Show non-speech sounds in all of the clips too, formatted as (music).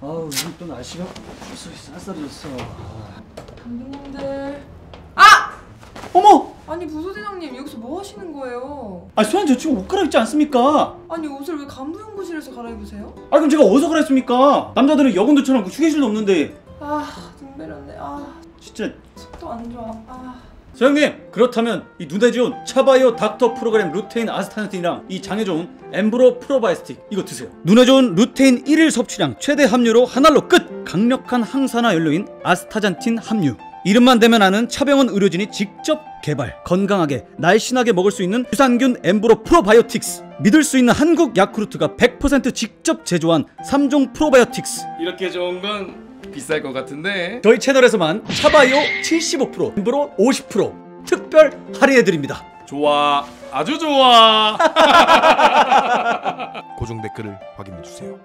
아우 요즘 또 날씨가 벌써 쌀쌀해졌어. 감독님들. 아! 어머! 아니 부소대장님 여기서 뭐 하시는 거예요? 아 수현 저 친구 옷 갈아입지 않습니까? 아니 옷을 왜간부용구실에서 갈아입으세요? 아니 그럼 제가 어디서 갈아입습니까? 남자들은 여군도처럼 그 휴게실도 없는데. 아눈 내렸네. 아 진짜. 속도 안 좋아. 아. 소장님! 그렇다면 이 눈에 좋은 차바이오 닥터 프로그램 루테인 아스타누틴이랑 이 장에 좋은 엠브로 프로바이스틱 이거 드세요 눈에 좋은 루테인 1일 섭취량 최대 함유로 한 알로 끝! 강력한 항산화 연료인 아스타잔틴 함유 이름만 대면 아는 차병원 의료진이 직접 개발 건강하게 날씬하게 먹을 수 있는 유산균 엠브로 프로바이오틱스 믿을 수 있는 한국 야쿠르트가 100% 직접 제조한 3종 프로바이오틱스 이렇게 좋은 건 비쌀 것 같은데 저희 채널에서만 차바이75% 덤브로 50% 특별 할인해드립니다 좋아 아주 좋아 (laughs) 고정 댓글을 확인해주세요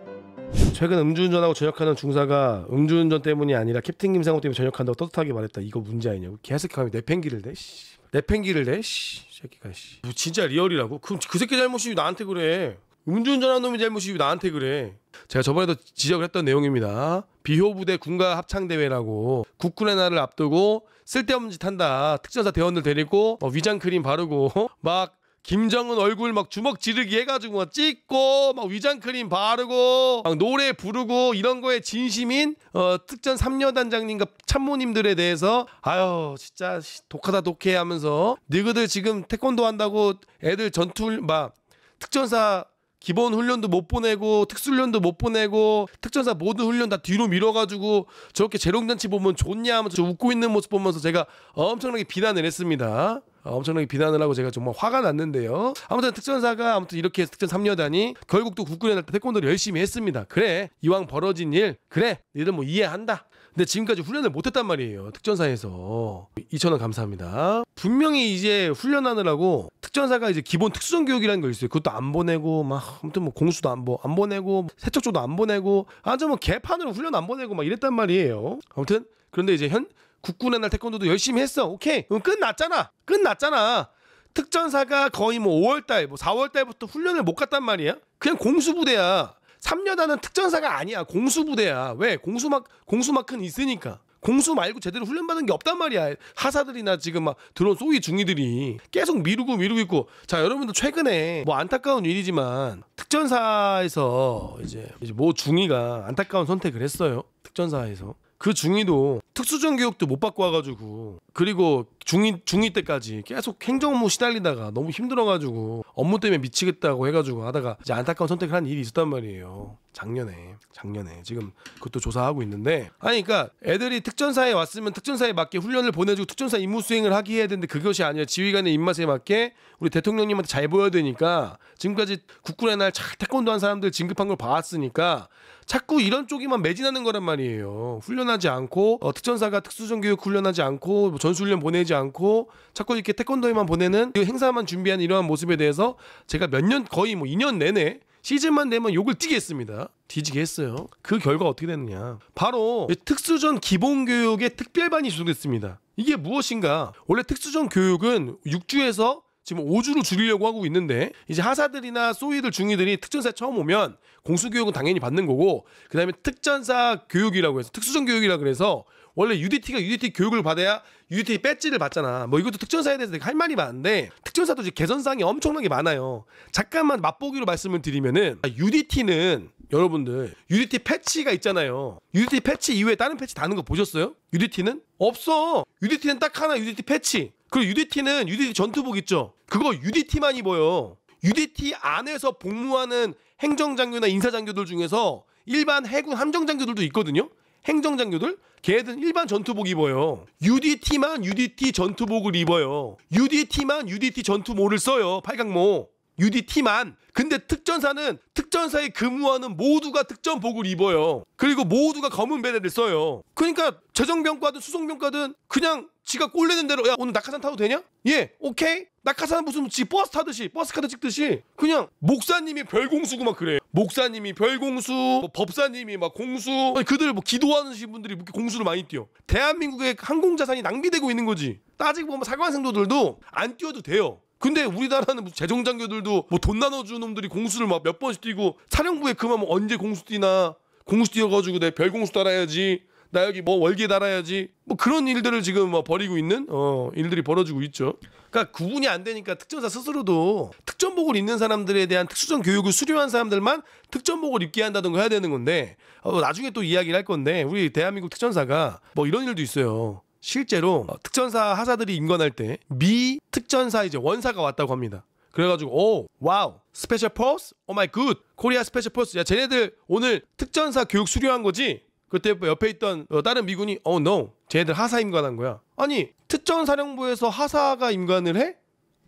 최근 음주운전하고 전역하는 중사가 음주운전 때문이 아니라 캡틴 김상호 때문에 전역한다고 떳떳하게 말했다 이거 문제 아니냐고 개새감이 내팽기를 대 씨. 내팽기를 대 씨. 새끼가 씨. 뭐 진짜 리얼이라고? 그그 새끼 잘못이 나한테 그래 음주운전한 놈이 잘못이지 나한테 그래. 제가 저번에도 지적을 했던 내용입니다. 비호부대 군가 합창대회라고 국군의 날을 앞두고 쓸데없는 짓 한다. 특전사 대원들 데리고 뭐 위장크림 바르고 (laughs) 막 김정은 얼굴 막 주먹 지르기 해가지고 막 찍고 막 위장크림 바르고 막 노래 부르고 이런 거에 진심인 어, 특전 3여단장님과 참모님들에 대해서 아유 진짜 독하다 독해 하면서 너희들 지금 태권도 한다고 애들 전투 막 특전사 기본 훈련도 못 보내고 특수훈련도 못 보내고 특전사 모든 훈련 다 뒤로 밀어가지고 저렇게 재롱잔치 보면 좋냐 하면서 웃고 있는 모습 보면서 제가 엄청나게 비난을 했습니다. 아, 엄청나게 비난을 하고 제가 정말 화가 났는데요. 아무튼 특전사가 아무튼 이렇게 해서 특전 3여단이 결국 또 국군에 날때 태권도를 열심히 했습니다. 그래 이왕 벌어진 일 그래 니들 뭐 이해한다 근데 지금까지 훈련을 못했단 말이에요. 특전사에서 2천 원 감사합니다. 분명히 이제 훈련하느라고 특전사가 이제 기본 특수전 교육이라는 거 있어요. 그것도 안 보내고 막 아무튼 뭐 공수도 안, 보, 안 보내고 세척조도 안 보내고 아주 뭐 개판으로 훈련 안 보내고 막 이랬단 말이에요. 아무튼 그런데 이제 현 국군의 날 태권도도 열심히 했어. 오케이. 그럼 끝났잖아. 끝났잖아. 특전사가 거의 뭐 5월달, 뭐 4월달부터 훈련을 못 갔단 말이야. 그냥 공수부대야. 3여단은 특전사가 아니야. 공수부대야. 왜? 공수막 공수막은 있으니까. 공수 말고 제대로 훈련받은 게 없단 말이야. 하사들이나 지금 막 드론 쏘기 중위들이 계속 미루고 미루고 있고. 자, 여러분들 최근에 뭐 안타까운 일이지만 특전사에서 이제 뭐 중위가 안타까운 선택을 했어요. 특전사에서. 그 중위도 특수전 교육도 못 받고 와가지고 그리고 중위 중2 때까지 계속 행정 무 시달리다가 너무 힘들어가지고 업무 때문에 미치겠다고 해가지고 하다가 이제 안타까운 선택을 한 일이 있었단 말이에요. 작년에 작년에 지금 그것도 조사하고 있는데 아니 그러니까 애들이 특전사에 왔으면 특전사에 맞게 훈련을 보내주고 특전사 임무 수행을 하게 해야 되는데 그것이 아니라 지휘관의 입맛에 맞게 우리 대통령님한테 잘 보여야 되니까 지금까지 국군의 날 잘 태권도 한 사람들 진급한 걸 봤으니까 자꾸 이런 쪽이만 매진하는 거란 말이에요 훈련하지 않고 어, 특전사가 특수전 교육 훈련하지 않고 전수훈련 보내지 않고 자꾸 이렇게 태권도에만 보내는 그 행사만 준비하는 이러한 모습에 대해서 제가 몇 년 거의 뭐 2년 내내 시즌만 되면 욕을 뛰게 했습니다. 뒤지게 했어요. 그 결과 어떻게 됐느냐. 바로 특수전 기본교육의 특별반이 주도됐습니다. 이게 무엇인가? 원래 특수전 교육은 6주에서 지금 5주로 줄이려고 하고 있는데 이제 하사들이나 소위들 중위들이 특전사 처음 오면 공수교육은 당연히 받는 거고 그다음에 특전사 교육이라고 해서 특수전 교육이라 고해서 원래 UDT가 UDT 교육을 받아야 UDT 배지를 받잖아. 뭐 이것도 특전사에 대해서 할 말이 많은데 특전사도 이제 개선사항이 엄청나게 많아요. 잠깐만 맛보기로 말씀을 드리면은 UDT는 아, 여러분들 UDT 패치가 있잖아요. UDT 패치 이후에 다른 패치 다는 거 보셨어요? UDT는 없어. UDT는 딱 하나 UDT 패치. 그리고 UDT는 UDT 전투복 있죠. 그거 UDT만 입어요. UDT 안에서 복무하는 행정장교나 인사장교들 중에서 일반 해군 함정장교들도 있거든요. 행정장교들 걔들은 일반 전투복 입어요. UDT만 UDT 전투복을 입어요. UDT만 UDT 전투모를 써요. 팔각모. UDT만. 근데 특전사는 특전사에 근무하는 모두가 특전복을 입어요. 그리고 모두가 검은 베레를 써요. 그러니까 재정병과든 수송병과든 그냥 지가 꼴리는 대로 야 오늘 낙하산 타도 되냐? 예 오케이 낙하산 무슨 지 버스 타듯이 버스카드 찍듯이 그냥 목사님이 별공수고 막그래 목사님이 별공수 뭐 법사님이 막 공수 그들 뭐 기도하는 분들이 공수를 많이 뛰어 대한민국의 항공자산이 낭비되고 있는 거지 따지고 보면 사관생도들도 안 뛰어도 돼요 근데 우리나라는 재정장교들도 뭐 돈 나눠주는 놈들이 공수를 막 몇 번씩 뛰고 사령부에 그만 뭐 언제 공수 뛰나 공수 뛰어가지고 내 별공수 달아야지 나 여기 뭐 월계 달아야지 뭐 그런 일들을 지금 막 뭐 벌이고 있는 어 일들이 벌어지고 있죠. 그러니까 구분이 안 되니까 특전사 스스로도 특전복을 입는 사람들에 대한 특수전 교육을 수료한 사람들만 특전복을 입게 한다든가 해야 되는 건데 어, 나중에 또 이야기를 할 건데 우리 대한민국 특전사가 뭐 이런 일도 있어요. 실제로 어. 특전사 하사들이 임관할 때 미 특전사 이제 원사가 왔다고 합니다. 그래가지고 오 와우 스페셜 포스 오 마이 굿 코리아 스페셜 포스 야 쟤네들 오늘 특전사 교육 수료한 거지 그때 옆에 있던 어, 다른 미군이 어 oh, no 쟤네들 하사 임관한 거야 아니 특전사령부에서 하사가 임관을 해?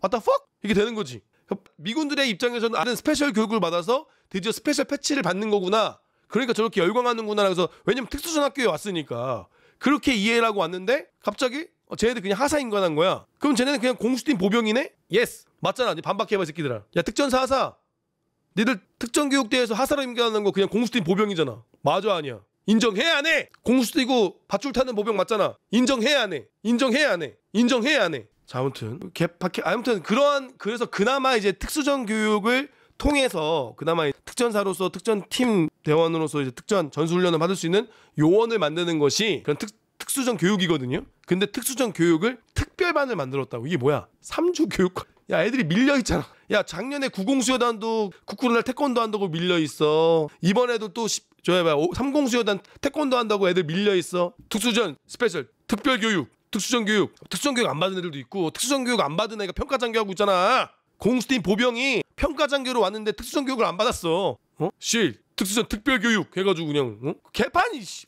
왔다 a fuck? 이게 되는 거지 미군들의 입장에서는 아는 스페셜 교육을 받아서 드디어 스페셜 패치를 받는 거구나 그러니까 저렇게 열광하는구나 그래서 왜냐면 특수전학교에 왔으니까 그렇게 이해를 하고 왔는데 갑자기 어, 쟤네들 그냥 하사인관한 거야. 그럼 쟤네는 그냥 공수팀 보병이네? 예스. 맞잖아. 반박해봐 새끼들아. 야 특전사 하사. 니들 특전교육대에서 하사로 임관하는 거 그냥 공수팀 보병이잖아. 맞아 아니야. 인정해 안 해? 공수뛰고 밧줄 타는 보병 맞잖아. 인정해 안 해? 인정해 안 해? 인정해 안 해? 자 아무튼 개파 아무튼 그러한 그래서 그나마 이제 특수전 교육을 통해서 그나마 특전사로서 특전팀 대원으로서 이제 특전 전수훈련을 받을 수 있는 요원을 만드는 것이 그런 특, 특수전 교육이거든요. 근데 특수전 교육을 특별반을 만들었다고. 이게 뭐야? 3주 교육과 야 애들이 밀려 있잖아. 야 작년에 구공수여단도 국군날 태권도 한다고 밀려 있어. 이번에도 또 저야 삼공수여단 태권도 한다고 애들 밀려 있어. 특수전 스페셜 특별 교육 특수전 교육 특수전 교육 안 받은 애들도 있고 특수전 교육 안 받은 애가 평가장교 하고 있잖아. 공수팀 보병이 평가장 교로 왔는데 특수전 교육을 안 받았어. 어? 씨, 특수전 특별 교육 해가지고 그냥 어? 개판이 씨.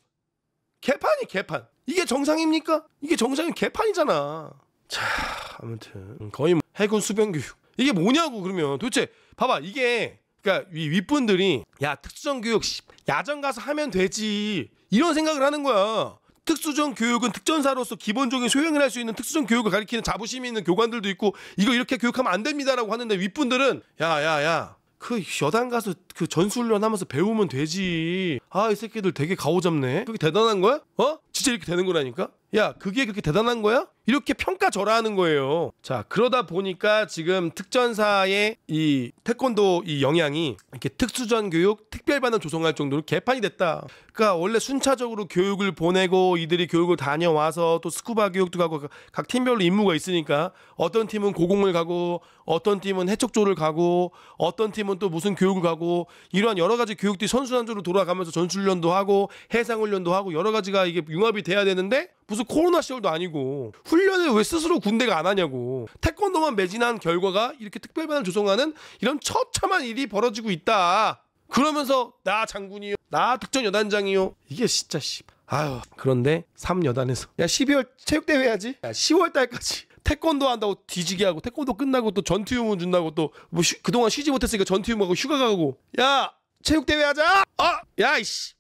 개판이 개판. 이게 정상입니까? 이게 정상이 개판이잖아. 자, 아무튼 음, 거의 뭐 해군 수변 교육. 이게 뭐냐고 그러면 도대체 봐봐 이게 그러니까 위 윗분들이 야 특수전 교육 야전 가서 하면 되지 이런 생각을 하는 거야. 특수전 교육은 특전사로서 기본적인 소행을할 수 있는 특수전 교육을 가리키는 자부심이 있는 교관들도 있고 이거 이렇게 교육하면 안 됩니다라고 하는데 윗분들은 야야야 그 여단 가서 그 전술련 하면서 배우면 되지. 아 이 새끼들 되게 가오잡네. 그게 대단한 거야? 어? 진짜 이렇게 되는 거라니까? 야 그게 그렇게 대단한 거야? 이렇게 평가절하하는 거예요. 자, 그러다 보니까 지금 특전사의 이 태권도 이 영향이 이렇게 특수전 교육 특별반을 조성할 정도로 개판이 됐다. 그러니까 원래 순차적으로 교육을 보내고 이들이 교육을 다녀와서 또 스쿠바 교육도 가고 각 팀별로 임무가 있으니까 어떤 팀은 고공을 가고 어떤 팀은 해척조를 가고 어떤 팀은 또 무슨 교육을 가고 이러한 여러 가지 교육들이 선순환적으로 돌아가면서 전술련도 하고 해상훈련도 하고 여러 가지가 이게 융합이 돼야 되는데 무슨 코로나 시절도 아니고 훈련을 왜 스스로 군대가 안 하냐고 태권도만 매진한 결과가 이렇게 특별반을 조성하는 이런 처참한 일이 벌어지고 있다. 그러면서 나 장군이요, 나 특전 여단장이요. 이게 진짜 씨. 아유 그런데 3여단에서 야 12월 체육대회 해야지. 야 10월 달까지 태권도 한다고 뒤지게 하고 태권도 끝나고 또 전투휴무 준다고 또 뭐 그동안 쉬지 못했으니까 전투휴무하고 휴가 가고 야 체육대회 하자. 아야 어? 이씨.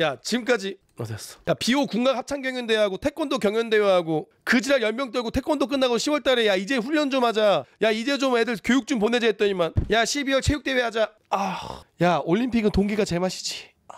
야 지금까지 어 됐어 야 비오 국악 합창 경연대회하고 태권도 경연대회하고 그지랄 연병 떨고 태권도 끝나고 10월달에 야 이제 훈련 좀 하자 야 이제 좀 애들 교육 좀 보내자 했더니만 야 12월 체육대회 하자 아 야 올림픽은 동기가 제맛이지 아.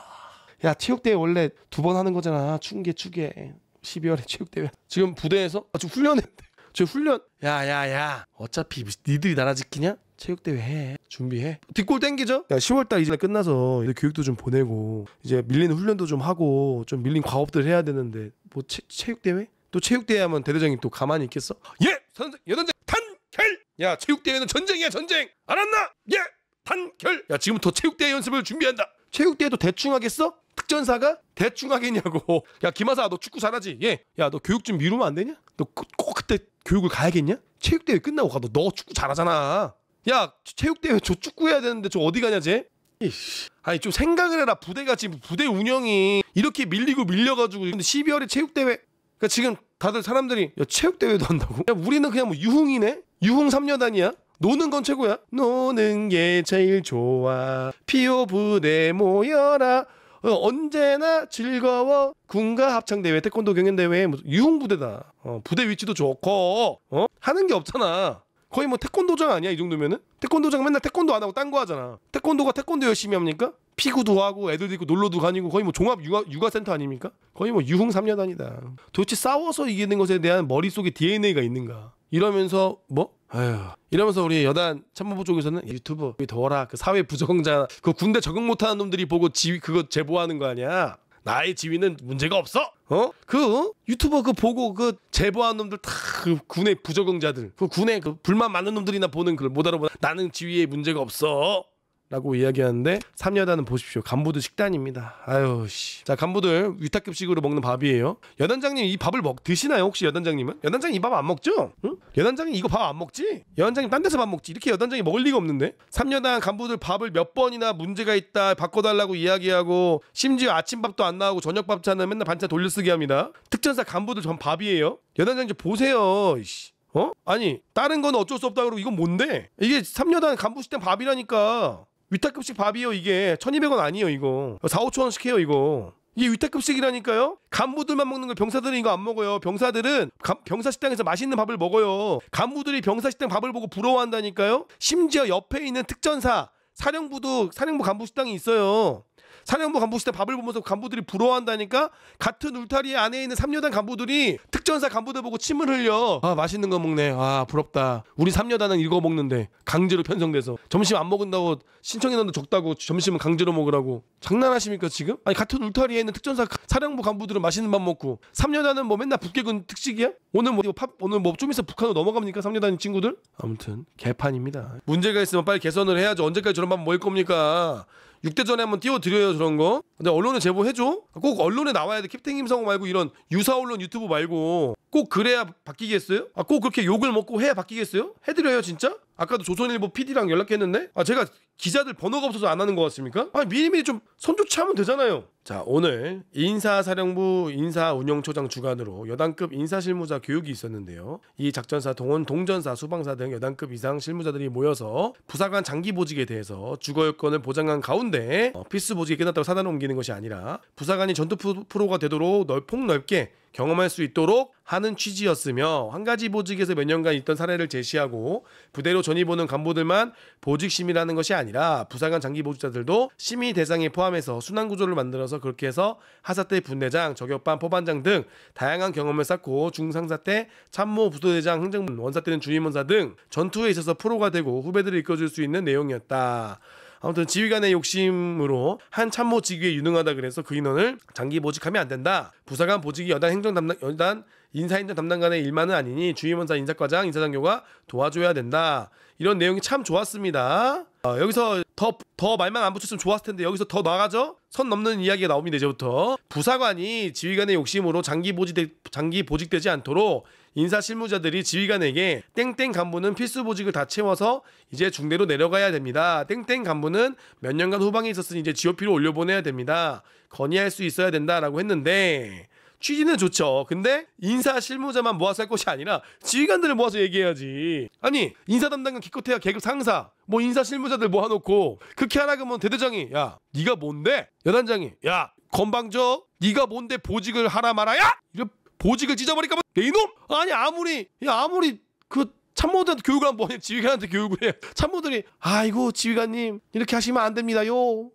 야 체육대회 원래 두 번 하는 거잖아 추운 게 추게 12월에 체육대회 지금 부대에서 아, 지금 훈련했는데 저 훈련 야야야 어차피 니들이 나라 지키냐 체육대회 해. 준비해. 뒷골 땡기죠? 야, 10월달 이제 끝나서 이제 교육도 좀 보내고 이제 밀린 훈련도 좀 하고 좀 밀린 과업들 해야 되는데 뭐 체, 체육대회? 또 체육대회 하면 대대장님 또 가만히 있겠어? 예! 선생, 여단장 단결! 야 체육대회는 전쟁이야 전쟁! 알았나? 예! 단결! 야 지금부터 체육대회 연습을 준비한다. 체육대회도 대충 하겠어? 특전사가 대충 하겠냐고. 야 김하사 너 축구 잘하지? 예. 야 너 교육 좀 미루면 안 되냐? 너 꼭 그, 그때 교육을 가야겠냐? 체육대회 끝나고 가도 너 축구 잘하잖아. 야 체육대회 저 축구 해야 되는데 저 어디 가냐 쟤? 이씨. 아니 좀 생각을 해라 부대가 지금 부대 운영이 이렇게 밀리고 밀려가지고 근데 12월에 체육대회 그러니까 지금 다들 사람들이 야 체육대회도 한다고? 야 우리는 그냥 뭐 유흥이네? 유흥 3년단이야? 노는 건 최고야? 노는 게 제일 좋아 피오 부대 모여라 어, 언제나 즐거워 군가 합창대회 태권도 경연대회 뭐 유흥부대다 어, 부대 위치도 좋고 어? 하는 게 없잖아 거의 뭐 태권도장 아니야 이 정도면은? 태권도장 맨날 태권도 안 하고 딴 거 하잖아. 태권도가 태권도 열심히 합니까? 피구도 하고 애들도 있고 놀러도 가니고 거의 뭐 종합 육아, 육아센터 아닙니까? 거의 뭐 유흥 3년단이다 도대체 싸워서 이기는 것에 대한 머릿속에 DNA가 있는가? 이러면서 뭐? 아휴. 이러면서 우리 여단 참모부 쪽에서는 유튜브 더워라 그 사회 부정자 그 군대 적응 못하는 놈들이 보고 지 그거 제보하는 거 아니야? 나의 지위는 문제가 없어. 어? 그 유튜버 그 보고 그 제보한 놈들 다 그 군의 부적응자들, 그 군의 그 불만 많은 놈들이나 보는 그걸 못 알아보나 나는 지위에 문제가 없어. 라고 이야기하는데 삼여단은 보십시오 간부들 식단입니다 아유 씨 자 간부들 위탁급식으로 먹는 밥이에요 여단장님 이 밥을 먹 드시나요 혹시 여단장님은 여단장님 이 밥 안 먹죠 응? 여단장님 이거 밥 안 먹지 여단장님 딴 데서 밥 먹지 이렇게 여단장이 먹을 리가 없는데 삼여단 간부들 밥을 몇 번이나 문제가 있다 바꿔달라고 이야기하고 심지어 아침밥도 안 나오고 저녁밥 차는 맨날 반찬 돌려쓰기 합니다 특전사 간부들 전 밥이에요 여단장님 보세요 씨. 어? 아니 다른 건 어쩔 수 없다 그러고 이건 뭔데? 이게 삼여단 간부 식당 밥이라니까 위탁급식 밥이요 이게 1200원 아니에요 이거 4, 5천원씩 해요 이거 이게 위탁급식이라니까요? 간부들만 먹는 거 병사들은 이거 안 먹어요. 병사들은 가, 병사식당에서 맛있는 밥을 먹어요. 간부들이 병사식당 밥을 보고 부러워한다니까요? 심지어 옆에 있는 특전사, 사령부도 사령부 간부 식당이 있어요. 사령부 간부 시대 밥을 보면서 간부들이 부러워한다니까 같은 울타리 안에 있는 삼여단 간부들이 특전사 간부들 보고 침을 흘려 아 맛있는 거 먹네 아 부럽다 우리 삼여단은 이거 먹는데 강제로 편성돼서 점심 안 먹은다고 신청해놨는 적다고 점심은 강제로 먹으라고 장난하십니까 지금 아니 같은 울타리에 있는 특전사 사령부 간부들은 맛있는 밥 먹고 삼여단은 뭐 맨날 북객은 특식이야 오늘 뭐 팝, 오늘 뭐 좀 있어 북한으로 넘어갑니까 삼여단 친구들 아무튼 개판입니다 문제가 있으면 빨리 개선을 해야죠 언제까지 저런 밥 먹을 겁니까 6대전에 한번 띄워드려요 저런 거 근데 언론에 제보해줘 꼭 언론에 나와야 돼 캡틴 김성호 말고 이런 유사 언론 유튜브 말고 꼭 그래야 바뀌겠어요? 아꼭 그렇게 욕을 먹고 해야 바뀌겠어요? 해드려요 진짜? 아까도 조선일보 PD랑 연락했는데 아 제가 기자들 번호가 없어서 안 하는 것 같습니까? 아 미리미리 좀 선조치 하면 되잖아요. 자 오늘 인사사령부 인사운영처장 주관으로 여당급 인사실무자 교육이 있었는데요. 이 작전사 동원 동전사 수방사 등여당급 이상 실무자들이 모여서 부사관 장기 보직에 대해서 주거 여건을 보장한 가운데 어, 필수 보직이 끝났다고 사단을 옮기는 것이 아니라 부사관이 전투 프로가 되도록 넓 폭넓게 경험할 수 있도록 하는 취지였으며 한 가지 보직에서 몇 년간 있던 사례를 제시하고 부대로 전입오는 간부들만 보직 심이라는 것이 아니라 부사관 장기 보직자들도 심의 대상에 포함해서 순환 구조를 만들어서 그렇게 해서 하사 때 분대장, 저격반, 포반장 등 다양한 경험을 쌓고 중상사 때 참모 부대장, 행정문 원사 때는 주임원사 등 전투에 있어서 프로가 되고 후배들을 이끌어줄 수 있는 내용이었다. 아무튼 지휘관의 욕심으로 한 참모 직위에 유능하다 그래서 그 인원을 장기 보직하면 안 된다. 부사관 보직이 여단 행정 담당 여단 인사인정 담당관의 일만은 아니니 주임원사 인사과장 인사장교가 도와줘야 된다. 이런 내용이 참 좋았습니다. 어, 여기서 더, 더 말만 안 붙였으면 좋았을 텐데 여기서 더 나가죠? 선 넘는 이야기가 나옵니다 이제부터 부사관이 지휘관의 욕심으로 장기 보직 장기 보직되지 않도록 인사 실무자들이 지휘관에게 땡땡 간부는 필수 보직을 다 채워서 이제 중대로 내려가야 됩니다. 땡땡 간부는 몇 년간 후방에 있었으니 이제 GOP로 올려보내야 됩니다. 건의할 수 있어야 된다라고 했는데 취지는 좋죠. 근데 인사 실무자만 모아서 할 것이 아니라 지휘관들을 모아서 얘기해야지. 아니 인사 담당은 기껏해야 계급 상사, 뭐 인사 실무자들 모아놓고 그렇게 하라 그러면 대대장이 야 네가 뭔데? 여단장이 야 건방져 네가 뭔데 보직을 하라 말아야? 이 보직을 찢어버릴까? 봐 이놈! 아니 아무리 야 아무리 그 참모들한테 교육을 안 보니 지휘관한테 교육을 해 참모들이 아이고 지휘관님 이렇게 하시면 안 됩니다요.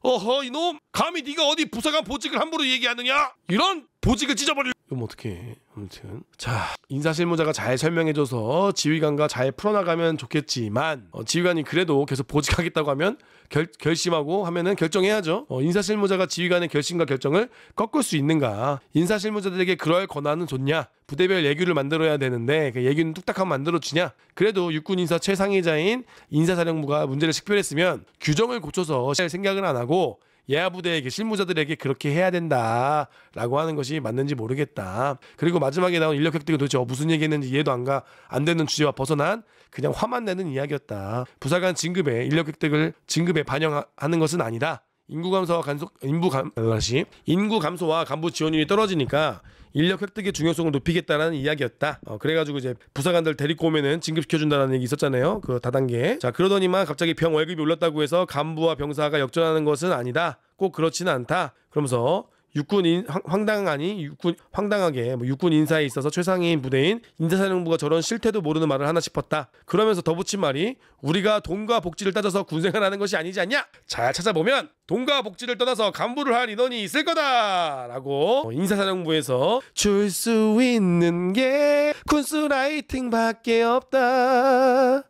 어허 이놈 감히 네가 어디 부사관 보직을 함부로 얘기하느냐 이런 보직을 찢어버릴 이건 뭐 어떻게 아무튼 자 인사실무자가 잘 설명해줘서 지휘관과 잘 풀어나가면 좋겠지만 어, 지휘관이 그래도 계속 보직하겠다고 하면 결, 결심하고 하면은 결정해야죠 어, 인사실무자가 지휘관의 결심과 결정을 꺾을 수 있는가 인사실무자들에게 그럴 권한은 좋냐 부대별 예규를 만들어야 되는데 그 예규는 뚝딱하면 만들어주냐 그래도 육군 인사 최상위자인 인사사령부가 문제를 식별했으면 규정을 고쳐서 생각을 안 하고 예하부대에게 실무자들에게 그렇게 해야 된다라고 하는 것이 맞는지 모르겠다. 그리고 마지막에 나온 인력 획득이 도대체 무슨 얘기했는지 이해도 안가 안 되는 주제와 벗어난 그냥 화만 내는 이야기였다. 부사관 진급에 인력 획득을 진급에 반영하는 것은 아니다. 인구 감소와 간속 인부 감 다시 인구 감소와 간부 지원율이 떨어지니까 인력 획득의 중요성을 높이겠다라는 이야기였다. 어, 그래가지고 이제 부사관들 데리고 오면은 진급시켜준다라는 얘기 있었잖아요. 그 다단계. 자 그러더니만 갑자기 병 월급이 올랐다고 해서 간부와 병사가 역전하는 것은 아니다. 꼭 그렇지는 않다. 그러면서 육군 인, 황당하니 육군 황당하게 뭐 육군 인사에 있어서 최상위인 부대인 인사사령부가 저런 실태도 모르는 말을 하나 싶었다. 그러면서 덧붙인 말이 우리가 돈과 복지를 따져서 군생활하는 것이 아니지 않냐? 잘 찾아보면 돈과 복지를 떠나서 간부를 할 인원이 있을 거다라고 인사사령부에서 줄 수 있는 게 군수 라이팅밖에 없다.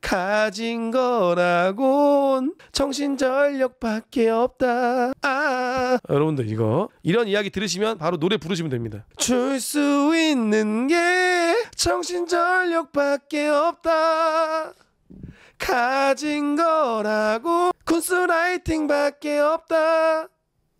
가진 거라곤 정신전력밖에 없다 아 여러분들 이거 이런 이야기 들으시면 바로 노래 부르시면 됩니다 줄 수 있는 게 정신전력밖에 없다 가진 거라고 군스라이팅밖에 없다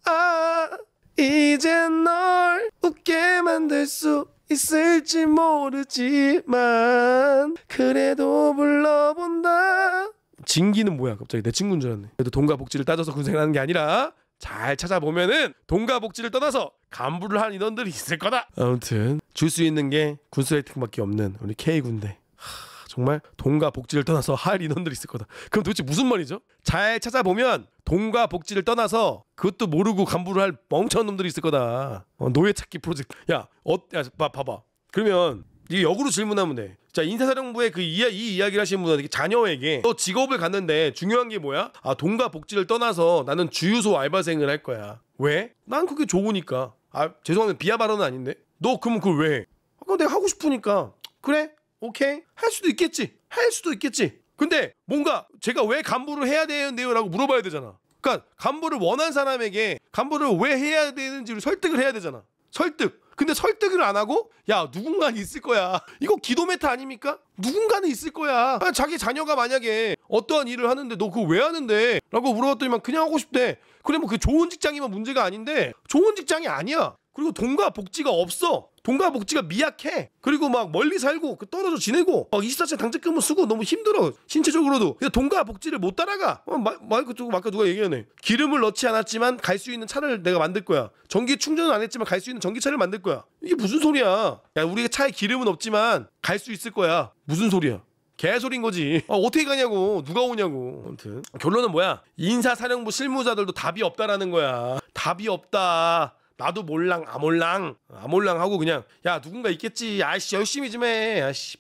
아 이젠 널 웃게 만들 수 있을지 모르지만 그래도 불러본다. 진기는 뭐야? 갑자기 내 친구인 줄 알았네. 그래도 돈과 복지를 따져서 군생하는 게 아니라 잘 찾아보면은 돈과 복지를 떠나서 간부를 한 인원들이 있을 거다. 아무튼 줄 수 있는 게 군수 혜택밖에 없는 우리 K 군대. 하... 정말 돈과 복지를 떠나서 할 인원들이 있을 거다. 그럼 도대체 무슨 말이죠? 잘 찾아보면 돈과 복지를 떠나서 그것도 모르고 간부를 할 멍청한 놈들이 있을 거다. 어, 노예 찾기 프로젝트. 야, 어, 야, 봐, 봐봐. 그러면 이게 역으로 질문하면 돼. 자 인사사령부의 그 이야, 이 이야기를 하시는 분한테 자녀에게 너 직업을 갖는데 중요한 게 뭐야? 아 돈과 복지를 떠나서 나는 주유소 알바생을 할 거야. 왜? 난 그게 좋으니까. 아 죄송한데 비하 발언은 아닌데. 너 그럼 그걸 왜? 아까 내가 하고 싶으니까. 그래? 오케이? 할 수도 있겠지. 할 수도 있겠지. 근데 뭔가 제가 왜 간부를 해야 되는데요라고 물어봐야 되잖아. 그러니까 간부를 원한 사람에게 간부를 왜 해야 되는지를 설득을 해야 되잖아. 설득. 근데 설득을 안 하고 야 누군가는 있을 거야. (laughs) 이거 기도 메타 아닙니까? 누군가는 있을 거야. 아, 자기 자녀가 만약에 어떠한 일을 하는데 너 그거 왜 하는데? 라고 물어봤더니만 그냥 하고 싶대. 그래 뭐 그 좋은 직장이면 문제가 아닌데 좋은 직장이 아니야. 그리고 돈과 복지가 없어. 돈과 복지가 미약해. 그리고 막 멀리 살고 그 떨어져 지내고 막 24시간 당직금을 쓰고 너무 힘들어. 신체적으로도. 돈과 복지를 못 따라가. 어, 마, 마이크 두고 아까 누가 얘기하네. 기름을 넣지 않았지만 갈 수 있는 차를 내가 만들 거야. 전기 충전은 안 했지만 갈 수 있는 전기차를 만들 거야. 이게 무슨 소리야? 야, 우리 차에 기름은 없지만 갈 수 있을 거야. 무슨 소리야? 개소린 거지. 아, 어떻게 가냐고. 누가 오냐고. 아무튼 결론은 뭐야? 인사사령부 실무자들도 답이 없다라는 거야. 답이 없다. 나도 몰랑 아몰랑 아몰랑 하고 그냥 야 누군가 있겠지 아씨 열심히 좀 해 아씨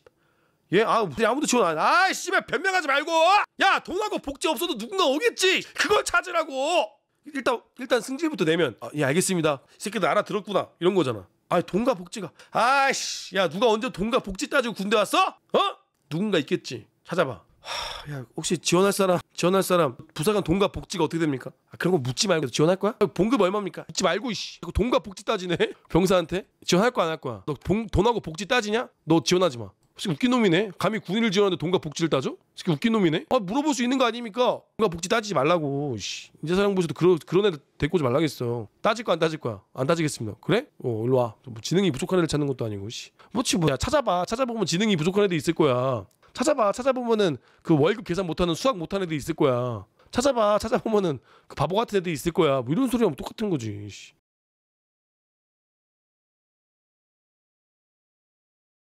얘 예? 아, 아무도 지원 안아 씨발 변명하지 말고 야 돈하고 복지 없어도 누군가 오겠지 그걸 찾으라고 일단 일단 승질부터 내면 아, 예 알겠습니다 새끼들 알아들었구나 이런 거잖아 아 돈과 복지가 아씨야 누가 언제 돈과 복지 따지고 군대 왔어 어 누군가 있겠지 찾아봐 하, 야 혹시 지원할 사람 지원할 사람 부사관 돈과 복지가 어떻게 됩니까? 아, 그런 거 묻지 말고 지원할 거야? 아, 봉급 얼마입니까? 묻지 말고 이씨 돈과 복지 따지네 (laughs) 병사한테 지원할 거 안 할 거야 너 봉, 돈하고 복지 따지냐? 너 지원하지 마솔직 웃긴 놈이네 감히 군인을 지원하는데 돈과 복지를 따져? 솔직히 웃긴 놈이네 아 물어볼 수 있는 거 아닙니까? 돈과 복지 따지지 말라고 씨. 이제 사령부에서도 그러, 그런 애들 데리고 오지 말라겠어 따질 거 안 따질 거야 안 따지겠습니다 그래? 어 일로 와뭐 지능이 부족한 애를 찾는 것도 아니고 씨. 뭐지 뭐야 찾아봐 찾아보면 지능이 부족한 애들 있을 거야 찾아봐. 찾아보면은 그 월급 계산 못하는 수학 못하는 애들 있을 거야. 찾아봐. 찾아보면은 그 바보 같은 애들 있을 거야. 뭐 이런 소리하면 똑같은 거지. 씨.